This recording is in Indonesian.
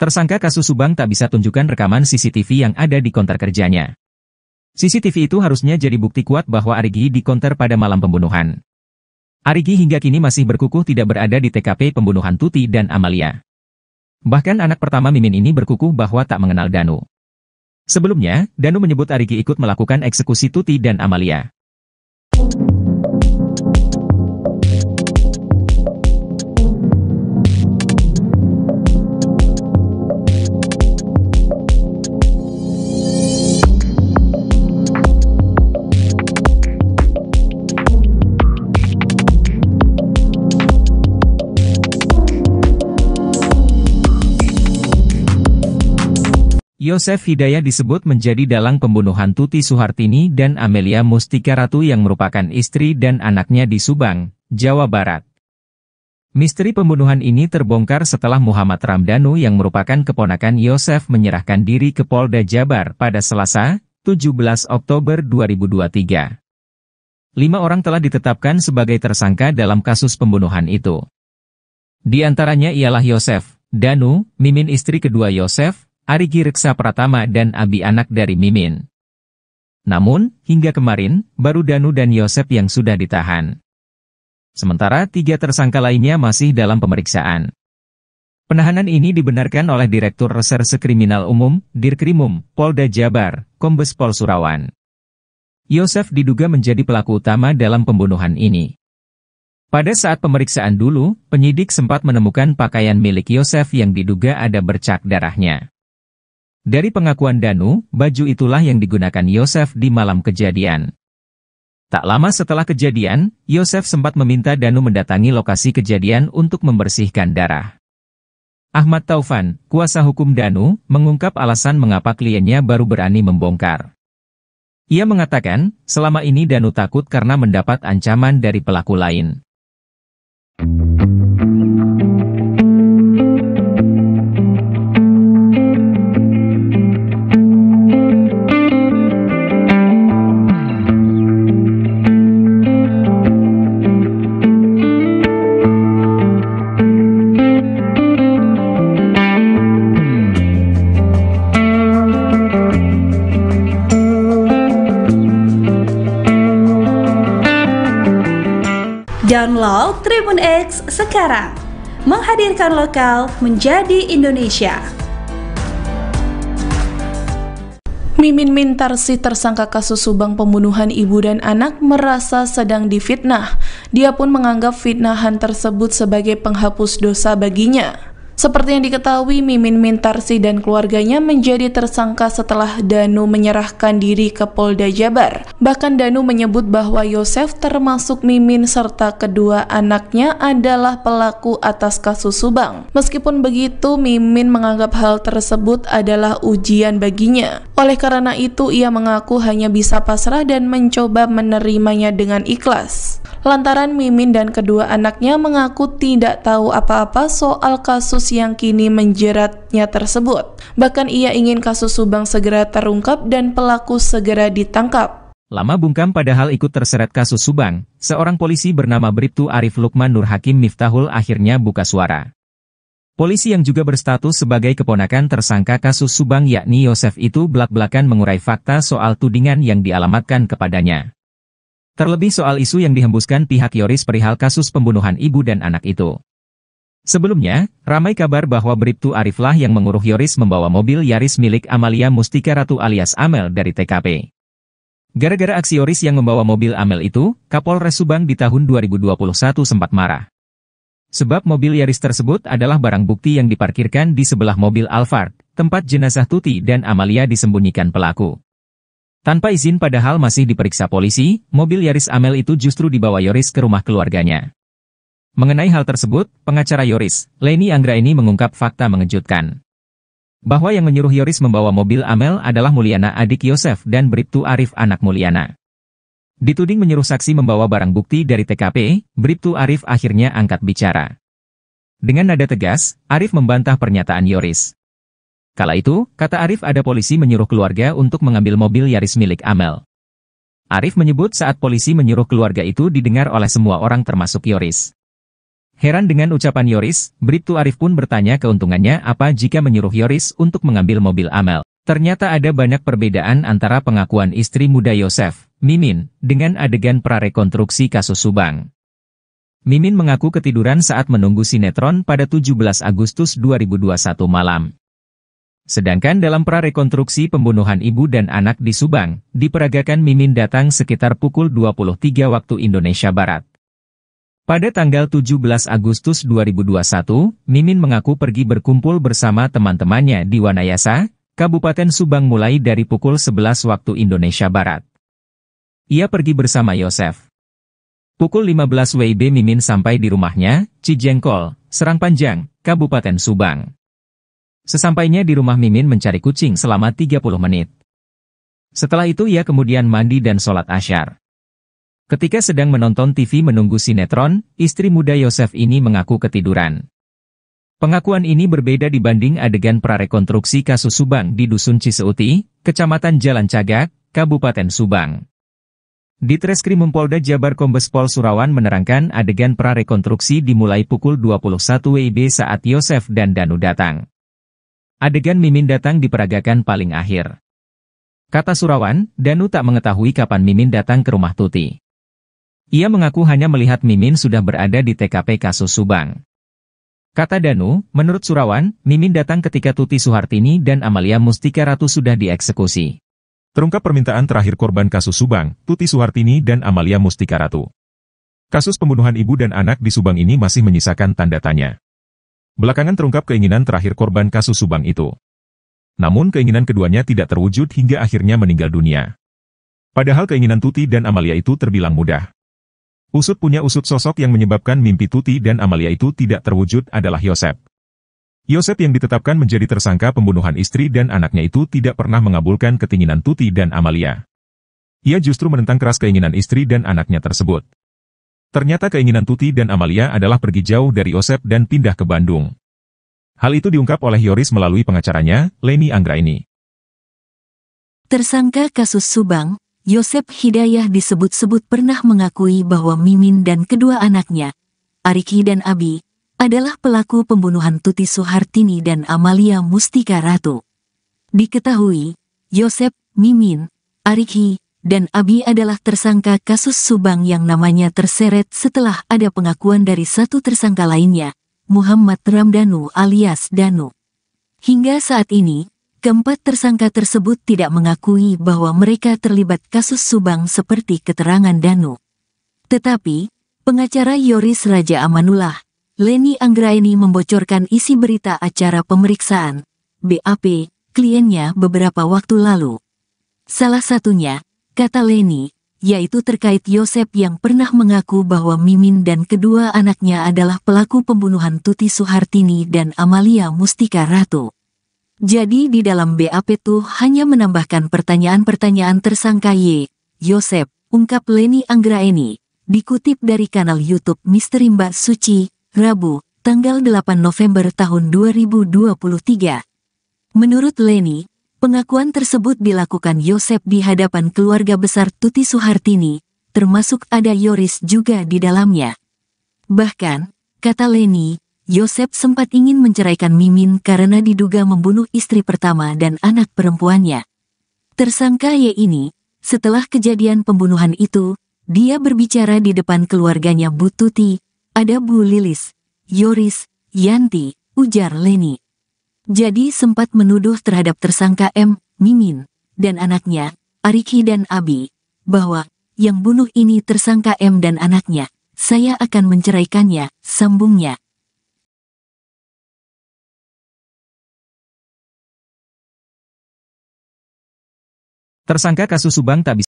Tersangka kasus Subang tak bisa tunjukkan rekaman CCTV yang ada di konter kerjanya. CCTV itu harusnya jadi bukti kuat bahwa Arigi di konter pada malam pembunuhan. Arigi hingga kini masih berkukuh tidak berada di TKP pembunuhan Tuti dan Amalia. Bahkan anak pertama Mimin ini berkukuh bahwa tak mengenal Danu. Sebelumnya, Danu menyebut Arigi ikut melakukan eksekusi Tuti dan Amalia. Yosef Hidayah disebut menjadi dalang pembunuhan Tuti Suhartini dan Amelia Mustika Ratu yang merupakan istri dan anaknya di Subang, Jawa Barat. Misteri pembunuhan ini terbongkar setelah Muhammad Ramdanu yang merupakan keponakan Yosef menyerahkan diri ke Polda Jabar pada Selasa, 17 Oktober 2023. Lima orang telah ditetapkan sebagai tersangka dalam kasus pembunuhan itu. Di antaranya ialah Yosef, Danu, mimin istri kedua Yosef, Arigi Reksa Pratama dan Abi anak dari Mimin. Namun, hingga kemarin, baru Danu dan Yosep yang sudah ditahan. Sementara tiga tersangka lainnya masih dalam pemeriksaan. Penahanan ini dibenarkan oleh Direktur Reserse Kriminal Umum, Dirkrimum, Polda Jabar, Kombes Pol Surawan. Yosef diduga menjadi pelaku utama dalam pembunuhan ini. Pada saat pemeriksaan dulu, penyidik sempat menemukan pakaian milik Yosef yang diduga ada bercak darahnya. Dari pengakuan Danu, baju itulah yang digunakan Yosef di malam kejadian. Tak lama setelah kejadian, Yosef sempat meminta Danu mendatangi lokasi kejadian untuk membersihkan darah. Ahmad Taufan, kuasa hukum Danu, mengungkap alasan mengapa kliennya baru berani membongkar. Ia mengatakan, selama ini Danu takut karena mendapat ancaman dari pelaku lain. Download Tribun X sekarang. Menghadirkan lokal menjadi Indonesia. Mimin Mintarsi tersangka kasus Subang pembunuhan ibu dan anak merasa sedang difitnah. Dia pun menganggap fitnahan tersebut sebagai penghapus dosa baginya. Seperti yang diketahui, Mimin Mintarsi dan keluarganya menjadi tersangka setelah Danu menyerahkan diri ke Polda Jabar. Bahkan Danu menyebut bahwa Yosef termasuk Mimin serta kedua anaknya adalah pelaku atas kasus Subang. Meskipun begitu, Mimin menganggap hal tersebut adalah ujian baginya. Oleh karena itu, ia mengaku hanya bisa pasrah dan mencoba menerimanya dengan ikhlas. Lantaran Mimin dan kedua anaknya mengaku tidak tahu apa-apa soal kasus yang kini menjeratnya tersebut. Bahkan ia ingin kasus Subang segera terungkap dan pelaku segera ditangkap. Lama bungkam padahal ikut terseret kasus Subang, seorang polisi bernama Bribtu Arif Lukman Nur Hakim Miftahul akhirnya buka suara. Polisi yang juga berstatus sebagai keponakan tersangka kasus Subang yakni Yosef itu belak-belakan mengurai fakta soal tudingan yang dialamatkan kepadanya. Terlebih soal isu yang dihembuskan pihak Yoris perihal kasus pembunuhan ibu dan anak itu. Sebelumnya, ramai kabar bahwa Bribtu Ariflah yang menguruh Yoris membawa mobil Yaris milik Amalia Mustika Ratu alias Amel dari TKP. Gara-gara aksi Yoris yang membawa mobil Amel itu, Kapolres Subang di tahun 2021 sempat marah. Sebab mobil Yaris tersebut adalah barang bukti yang diparkirkan di sebelah mobil Alphard, tempat jenazah Tuti dan Amalia disembunyikan pelaku. Tanpa izin padahal masih diperiksa polisi, mobil Yaris Amel itu justru dibawa Yoris ke rumah keluarganya. Mengenai hal tersebut, pengacara Yoris, Leni ini mengungkap fakta mengejutkan. Bahwa yang menyuruh Yoris membawa mobil Amel adalah Mulyana adik Yosef dan Bribtu Arif anak Mulyana. Dituding menyuruh saksi membawa barang bukti dari TKP, Bribtu Arif akhirnya angkat bicara. Dengan nada tegas, Arif membantah pernyataan Yoris. Kala itu, kata Arif ada polisi menyuruh keluarga untuk mengambil mobil Yaris milik Amel. Arif menyebut saat polisi menyuruh keluarga itu didengar oleh semua orang termasuk Yoris. Heran dengan ucapan Yoris, Bribtu Arif pun bertanya keuntungannya apa jika menyuruh Yoris untuk mengambil mobil Amel. Ternyata ada banyak perbedaan antara pengakuan istri muda Yosef, Mimin, dengan adegan prarekonstruksi kasus Subang. Mimin mengaku ketiduran saat menunggu sinetron pada 17 Agustus 2021 malam. Sedangkan dalam prarekonstruksi pembunuhan ibu dan anak di Subang, diperagakan Mimin datang sekitar pukul 23 waktu Indonesia Barat. Pada tanggal 17 Agustus 2021, Mimin mengaku pergi berkumpul bersama teman-temannya di Wanayasa, Kabupaten Subang mulai dari pukul 11 waktu Indonesia Barat. Ia pergi bersama Yosef. Pukul 15 WIB Mimin sampai di rumahnya, Cijengkol, Serang Panjang, Kabupaten Subang. Sesampainya di rumah Mimin mencari kucing selama 30 menit. Setelah itu ia kemudian mandi dan sholat asyar. Ketika sedang menonton TV menunggu sinetron, istri muda Yosef ini mengaku ketiduran. Pengakuan ini berbeda dibanding adegan prarekonstruksi kasus Subang di Dusun Ciseuti, Kecamatan Jalan Cagak, Kabupaten Subang. Di Treskrimum Polda Jabar Kombes Pol Surawan menerangkan adegan prarekonstruksi dimulai pukul 21 WIB saat Yosef dan Danu datang. Adegan Mimin datang diperagakan paling akhir. Kata Surawan, Danu tak mengetahui kapan Mimin datang ke rumah Tuti. Ia mengaku hanya melihat Mimin sudah berada di TKP kasus Subang. Kata Danu, menurut Surawan, Mimin datang ketika Tuti Suhartini dan Amalia Mustika Ratu sudah dieksekusi. Terungkap permintaan terakhir korban kasus Subang, Tuti Suhartini dan Amalia Mustika Ratu. Kasus pembunuhan ibu dan anak di Subang ini masih menyisakan tanda tanya. Belakangan terungkap keinginan terakhir korban kasus Subang itu. Namun keinginan keduanya tidak terwujud hingga akhirnya meninggal dunia. Padahal keinginan Tuti dan Amalia itu terbilang mudah. Usut punya usut sosok yang menyebabkan mimpi Tuti dan Amalia itu tidak terwujud adalah Yosep. Yosep yang ditetapkan menjadi tersangka pembunuhan istri dan anaknya itu tidak pernah mengabulkan ketinginan Tuti dan Amalia. Ia justru menentang keras keinginan istri dan anaknya tersebut. Ternyata keinginan Tuti dan Amalia adalah pergi jauh dari Yosep dan pindah ke Bandung. Hal itu diungkap oleh Yoris melalui pengacaranya, Leni Anggraini. Tersangka kasus Subang, Yosef Hidayah disebut-sebut pernah mengakui bahwa Mimin dan kedua anaknya, Ariki dan Abi, adalah pelaku pembunuhan Tuti Suhartini dan Amalia Mustika Ratu. Diketahui, Yosef, Mimin, Ariki, dan Abi adalah tersangka kasus Subang yang namanya terseret setelah ada pengakuan dari satu tersangka lainnya, Muhammad Ramdanu alias Danu. Hingga saat ini, Keempat tersangka tersebut tidak mengakui bahwa mereka terlibat kasus Subang seperti keterangan Danu. Tetapi, pengacara Yoris Raja Amanullah, Leni Anggraini membocorkan isi berita acara pemeriksaan, BAP, kliennya beberapa waktu lalu. Salah satunya, kata Leni, yaitu terkait Yosep yang pernah mengaku bahwa Mimin dan kedua anaknya adalah pelaku pembunuhan Tuti Suhartini dan Amalia Mustika Ratu. Jadi di dalam BAP tuh hanya menambahkan pertanyaan-pertanyaan tersangka Y, Yosep, ungkap Leni Anggraeni, dikutip dari kanal YouTube Misteri Mbak Suci, Rabu, tanggal 8 November tahun 2023. Menurut Leni, pengakuan tersebut dilakukan Yosep di hadapan keluarga besar Tuti Suhartini, termasuk ada Yoris juga di dalamnya. Bahkan, kata Leni, Yosep sempat ingin menceraikan Mimin karena diduga membunuh istri pertama dan anak perempuannya. Tersangka Y ini, setelah kejadian pembunuhan itu, dia berbicara di depan keluarganya Bututi, ada Bu Lilis, Yoris, Yanti, ujar Leni. Jadi sempat menuduh terhadap tersangka M, Mimin, dan anaknya, Ariki dan Abi, bahwa yang bunuh ini tersangka M dan anaknya, saya akan menceraikannya, sambungnya. Tersangka kasus Subang tak bisa